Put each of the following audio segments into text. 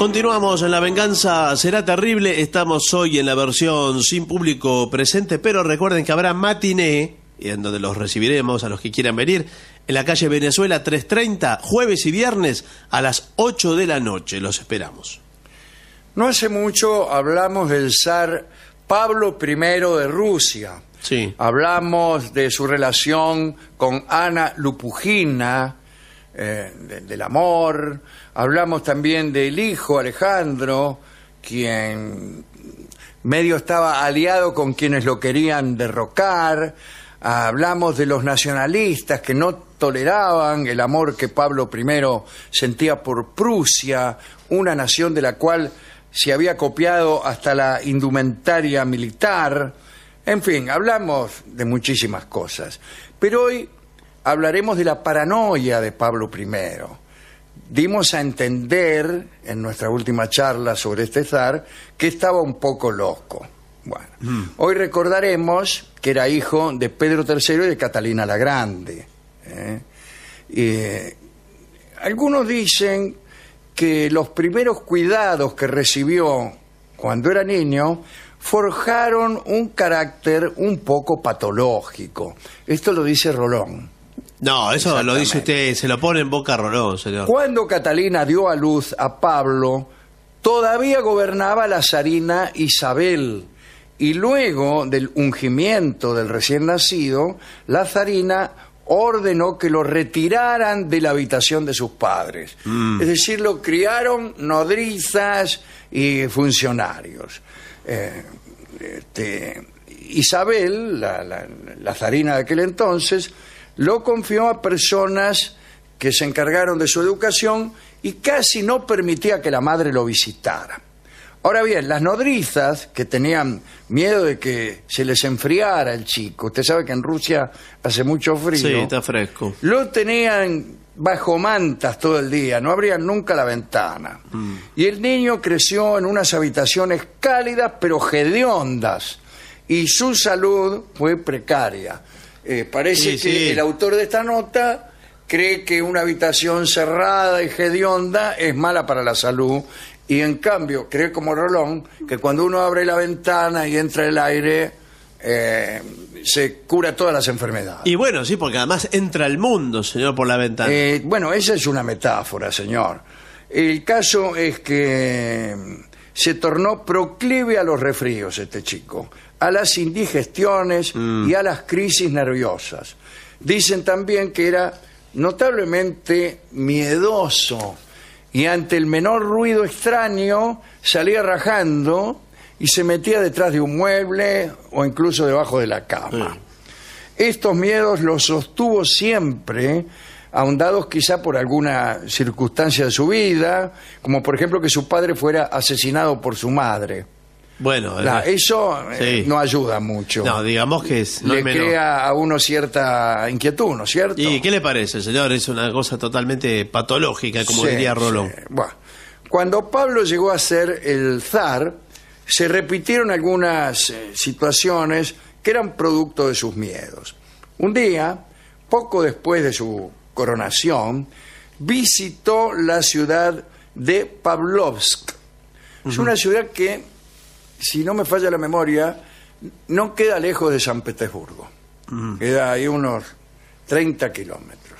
Continuamos en La Venganza Será Terrible. Estamos hoy en la versión sin público presente, pero recuerden que habrá matiné, en donde los recibiremos a los que quieran venir, en la calle Venezuela 330, jueves y viernes a las 8 de la noche. Los esperamos. No hace mucho hablamos del zar Pablo I de Rusia. Sí. Hablamos de su relación con Ana Lupujina, eh, del amor, hablamos también del hijo Alejandro, quien medio estaba aliado con quienes lo querían derrocar, hablamos de los nacionalistas que no toleraban el amor que Pablo I sentía por Prusia, una nación de la cual se había copiado hasta la indumentaria militar, en fin, hablamos de muchísimas cosas. Pero hoy hablaremos de la paranoia de Pablo I. Dimos a entender en nuestra última charla sobre este zar que estaba un poco loco. Bueno, mm. hoy recordaremos que era hijo de Pedro III y de Catalina la Grande. ¿eh? Eh, algunos dicen que los primeros cuidados que recibió cuando era niño forjaron un carácter un poco patológico. Esto lo dice Rolón. No, eso lo dice usted, se lo pone en boca Rolón, señor. Cuando Catalina dio a luz a Pablo, todavía gobernaba la zarina Isabel. Y luego del ungimiento del recién nacido, la zarina ordenó que lo retiraran de la habitación de sus padres. Mm. Es decir, lo criaron nodrizas y funcionarios. Eh, este, Isabel, la zarina de aquel entonces, lo confió a personas que se encargaron de su educación y casi no permitía que la madre lo visitara. Ahora bien, las nodrizas que tenían miedo de que se les enfriara el chico, usted sabe que en Rusia hace mucho frío. Sí, está fresco. Lo tenían bajo mantas todo el día, no abrían nunca la ventana. Mm. Y el niño creció en unas habitaciones cálidas pero hediondas y su salud fue precaria. Eh, parece que el autor de esta nota cree que una habitación cerrada y hedionda es mala para la salud y en cambio cree como Rolón que cuando uno abre la ventana y entra el aire eh, se cura todas las enfermedades. Y bueno, sí, porque además entra el mundo, señor, por la ventana. Eh, bueno, esa es una metáfora, señor. El caso es que se tornó proclive a los refríos este chico a las indigestiones mm. y a las crisis nerviosas. Dicen también que era notablemente miedoso y ante el menor ruido extraño salía rajando y se metía detrás de un mueble o incluso debajo de la cama. Estos miedos los sostuvo siempre, ahondados quizá por alguna circunstancia de su vida, como por ejemplo que su padre fuera asesinado por su madre bueno, eso eh, no ayuda mucho. No, digamos que es. le crea a uno cierta inquietud, ¿no es cierto? ¿Y qué le parece, señor? Es una cosa totalmente patológica, como diría Rolón. Bueno, cuando Pablo llegó a ser el zar, se repitieron algunas eh, situaciones que eran producto de sus miedos. Un día, poco después de su coronación, visitó la ciudad de Pavlovsk. Es una ciudad que si no me falla la memoria, no queda lejos de San Petersburgo. Queda ahí unos 30 kilómetros.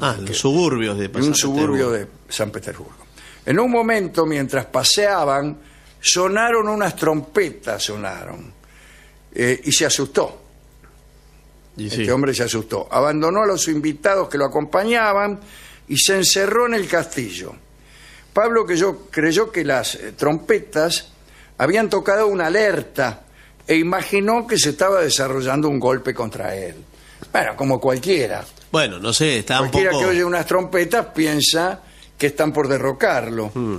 Ah, en los suburbios de Un suburbio de San Petersburgo. En un momento, mientras paseaban, sonaron unas trompetas, sonaron. Eh, y se asustó. este hombre se asustó. Abandonó a los invitados que lo acompañaban y se encerró en el castillo. Pablo que yo creyó que las eh, trompetas habían tocado una alerta e imaginó que se estaba desarrollando un golpe contra él. Bueno, como cualquiera. Bueno, no sé, está Cualquiera que oye unas trompetas piensa que están por derrocarlo, hmm.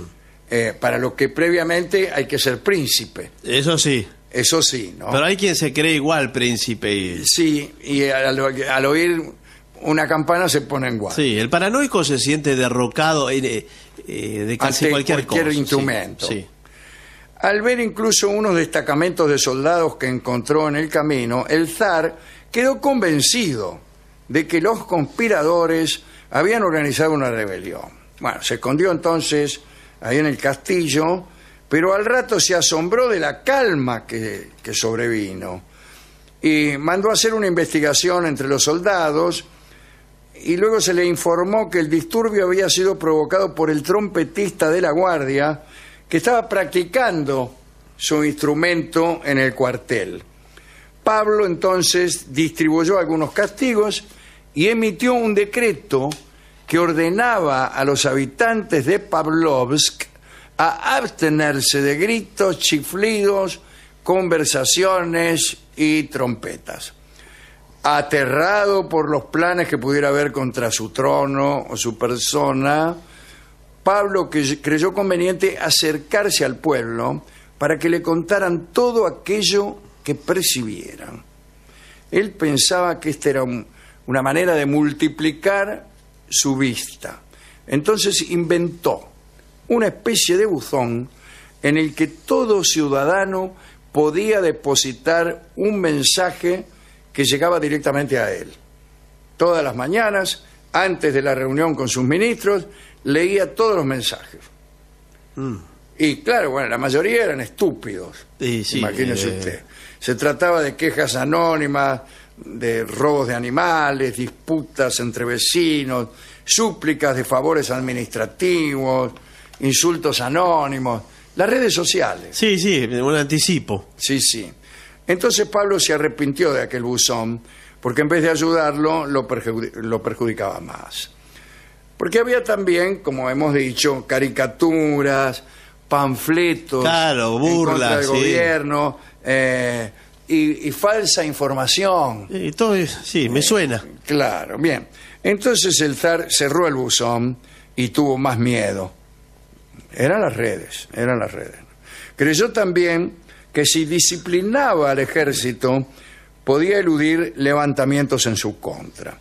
eh, para lo que previamente hay que ser príncipe. Eso sí. Eso sí, ¿no? Pero hay quien se cree igual príncipe. Sí, y al, oír una campana se pone en guardia. Sí, el paranoico se siente derrocado eh, eh, de casi Ante cualquier, cualquier instrumento. sí. Al ver incluso unos destacamentos de soldados que encontró en el camino, el zar quedó convencido de que los conspiradores habían organizado una rebelión. Bueno, se escondió entonces ahí en el castillo, pero al rato se asombró de la calma que, sobrevino y mandó a hacer una investigación entre los soldados y luego se le informó que el disturbio había sido provocado por el trompetista de la guardia que estaba practicando su instrumento en el cuartel. Pablo entonces distribuyó algunos castigos y emitió un decreto que ordenaba a los habitantes de Pavlovsk a abstenerse de gritos, chiflidos, conversaciones y trompetas. Aterrado por los planes que pudiera haber contra su trono o su persona, Pablo creyó conveniente acercarse al pueblo para que le contaran todo aquello que percibieran. Él pensaba que esta era una manera de multiplicar su vista. Entonces inventó una especie de buzón en el que todo ciudadano podía depositar un mensaje que llegaba directamente a él. Todas las mañanas, antes de la reunión con sus ministros, leía todos los mensajes. Mm. Y claro, bueno, la mayoría eran estúpidos, imagínese eh. usted. Se trataba de quejas anónimas, de robos de animales, disputas entre vecinos, súplicas de favores administrativos, insultos anónimos, las redes sociales. Sí, sí, un anticipo. Sí, sí. Entonces Pablo se arrepintió de aquel buzón, porque en vez de ayudarlo, lo perjudicaba más. Porque había también, como hemos dicho, caricaturas, panfletos, claro, burlas, en contra gobierno eh, y, falsa información. Y todo, sí, me suena. Claro, bien. Entonces el zar cerró el buzón y tuvo más miedo. Eran las redes, eran las redes. Creyó también que si disciplinaba al ejército podía eludir levantamientos en su contra.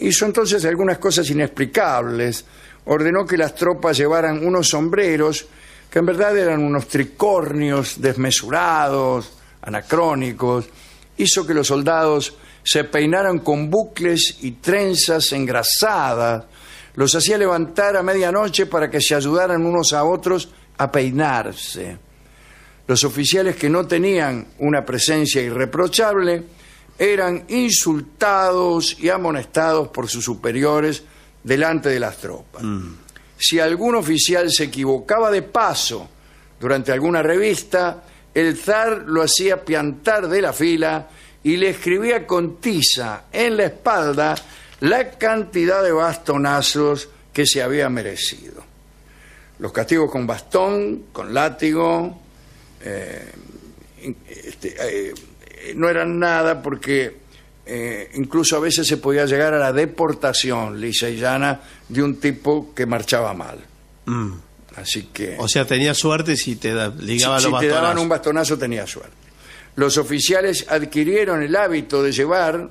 Hizo entonces algunas cosas inexplicables. Ordenó que las tropas llevaran unos sombreros que en verdad eran unos tricornios desmesurados, anacrónicos. Hizo que los soldados se peinaran con bucles y trenzas engrasadas. Los hacía levantar a medianoche para que se ayudaran unos a otros a peinarse. Los oficiales que no tenían una presencia irreprochable eran insultados y amonestados por sus superiores delante de las tropas. Mm. Si algún oficial se equivocaba de paso durante alguna revista, el zar lo hacía piantar de la fila y le escribía con tiza en la espalda la cantidad de bastonazos que se había merecido. Los castigos con bastón, con látigo, eh, este, eh, no eran nada porque eh, incluso a veces se podía llegar a la deportación lisa y llana de un tipo que marchaba mal. Mm. Así que... O sea, tenía suerte si te si te daban un bastonazo, tenía suerte. Los oficiales adquirieron el hábito de llevar,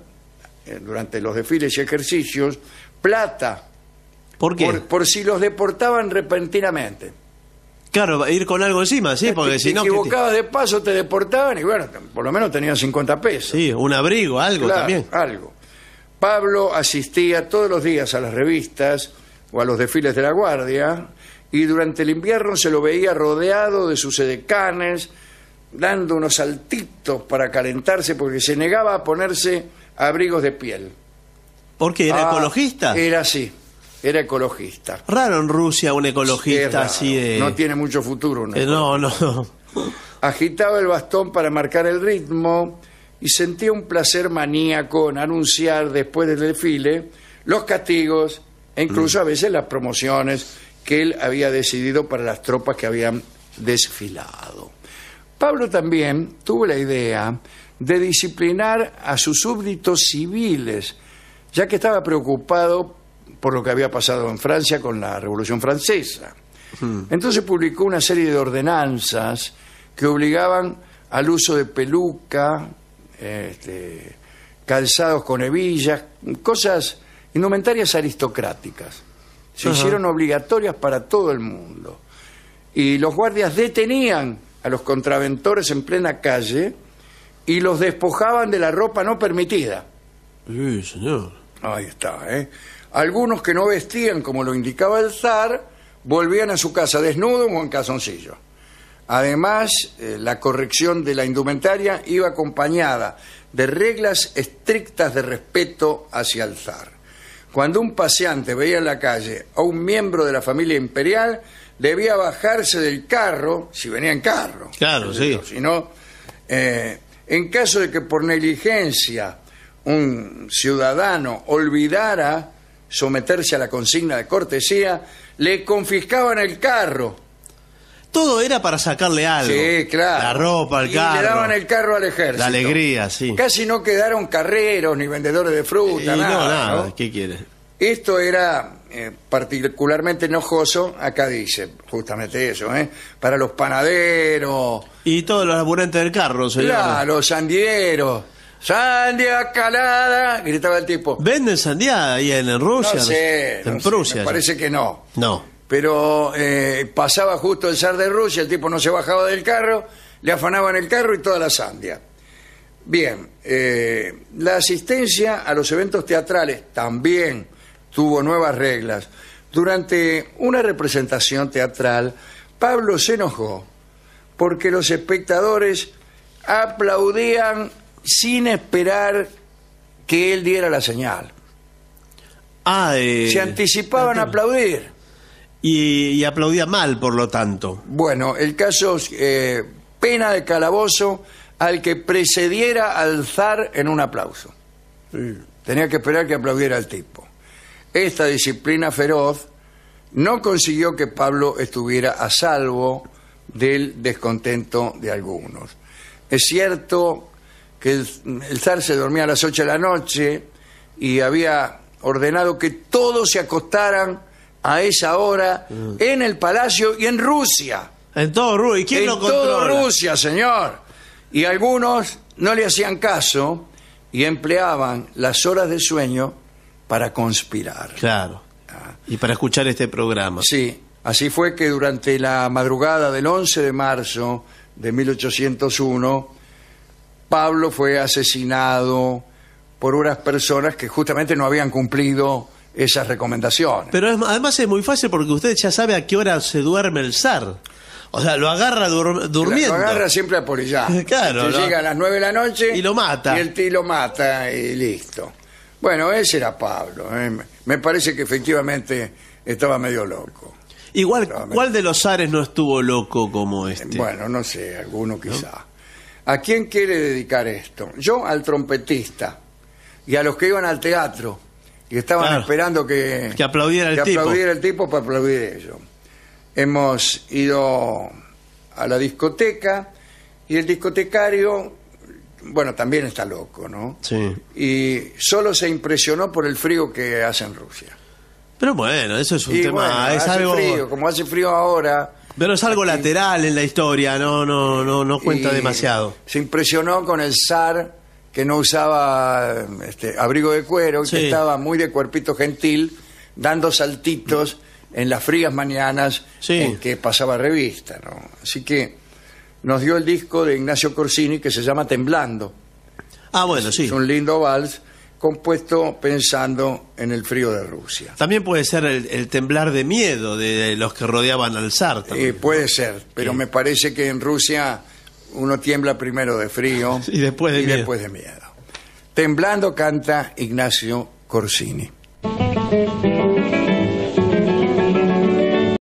eh, durante los desfiles y ejercicios, plata. ¿Por qué? por si los deportaban repentinamente. Claro, ir con algo encima, sí, porque si no... Te equivocabas de paso, te deportaban y bueno, por lo menos tenían 50 pesos. Sí, un abrigo, algo también. algo. Pablo asistía todos los días a las revistas o a los desfiles de la Guardia y durante el invierno se lo veía rodeado de sus edecanes, dando unos saltitos para calentarse porque se negaba a ponerse abrigos de piel. ¿Por qué? era ah, ecologista? Era así era ecologista. Raro en Rusia un ecologista así de... No tiene mucho futuro. Eh, no, no. Agitaba el bastón para marcar el ritmo y sentía un placer maníaco en anunciar después del desfile los castigos e incluso a mm. veces las promociones que él había decidido para las tropas que habían desfilado. Pablo también tuvo la idea de disciplinar a sus súbditos civiles, ya que estaba preocupado por lo que había pasado en Francia con la Revolución Francesa. Entonces publicó una serie de ordenanzas que obligaban al uso de peluca, este, calzados con hebillas, cosas indumentarias aristocráticas. Se hicieron obligatorias para todo el mundo. Y los guardias detenían a los contraventores en plena calle y los despojaban de la ropa no permitida. Sí, señor. Ahí está, ¿eh? Algunos que no vestían como lo indicaba el zar volvían a su casa desnudos o en calzoncillo. Además, eh, la corrección de la indumentaria iba acompañada de reglas estrictas de respeto hacia el zar. Cuando un paseante veía en la calle a un miembro de la familia imperial, debía bajarse del carro, si venía en carro. Claro, sí. Si no, eh, en caso de que por negligencia un ciudadano olvidara someterse a la consigna de cortesía, le confiscaban el carro. Todo era para sacarle algo. claro. La ropa, el carro. Le daban el carro al ejército. La alegría, sí. Casi no quedaron carreros ni vendedores de fruta, y No, nada. ¿Qué quiere? Esto era eh, particularmente enojoso, acá dice justamente eso, ¿eh? para los panaderos. Y todos los laburantes del carro, señor. Claro, los sandieros ¡Sandia calada! gritaba el tipo. ¿Venden sandía ahí en Rusia? No sé, en Prusia. parece que no. No. Pero eh, pasaba justo el zar de Rusia, el tipo no se bajaba del carro, le afanaban el carro y toda la sandia. Bien, eh, la asistencia a los eventos teatrales también tuvo nuevas reglas. Durante una representación teatral, Pablo se enojó porque los espectadores aplaudían sin esperar que él diera la señal. Ah, eh, Se anticipaban a aplaudir. Y, aplaudía mal, por lo tanto. Bueno, el caso es eh, pena de calabozo al que precediera alzar... en un aplauso. Tenía que esperar que aplaudiera el tipo. Esta disciplina feroz no consiguió que Pablo estuviera a salvo del descontento de algunos. Es cierto que el, zar se dormía a las 8 de la noche y había ordenado que todos se acostaran a esa hora mm. en el palacio y en Rusia. En todo Rusia. en todo Rusia, señor. Y algunos no le hacían caso y empleaban las horas de sueño para conspirar. Claro. Ah. Y para escuchar este programa. Sí. Así fue que durante la madrugada del 11 de marzo de 1801 Pablo fue asesinado por unas personas que justamente no habían cumplido esas recomendaciones. Pero además es muy fácil porque usted ya sabe a qué hora se duerme el zar. O sea, lo agarra durmiendo. Lo agarra siempre por allá. claro. Se este llega a las nueve de la noche. Y lo mata. Y el tío lo mata y listo. Bueno, ese era Pablo. ¿eh? Me parece que efectivamente estaba medio loco. Igual, ¿cuál de los zares no estuvo loco como este? Bueno, no sé, alguno quizá. ¿A quién quiere dedicar esto? Yo al trompetista y a los que iban al teatro y estaban esperando que, que, aplaudiera, el tipo. el tipo para aplaudir ellos. Hemos ido a la discoteca y el discotecario, bueno, también está loco, ¿no? Sí. Y solo se impresionó por el frío que hace en Rusia. Pero bueno, eso es un tema. hace frío, como hace frío ahora pero es algo lateral en la historia, no, no, no, no cuenta demasiado. Se impresionó con el zar que no usaba este, abrigo de cuero, que estaba muy de cuerpito gentil, dando saltitos en las frías mañanas en que pasaba revista. ¿no? Así que nos dio el disco de Ignacio Corsini que se llama Temblando. Ah, bueno, sí. Es un lindo vals compuesto pensando en el frío de Rusia. También puede ser el, temblar de miedo de los que rodeaban al zar. Eh, puede ser, pero me parece que en Rusia uno tiembla primero de frío y después de miedo. Temblando canta Ignacio Corsini.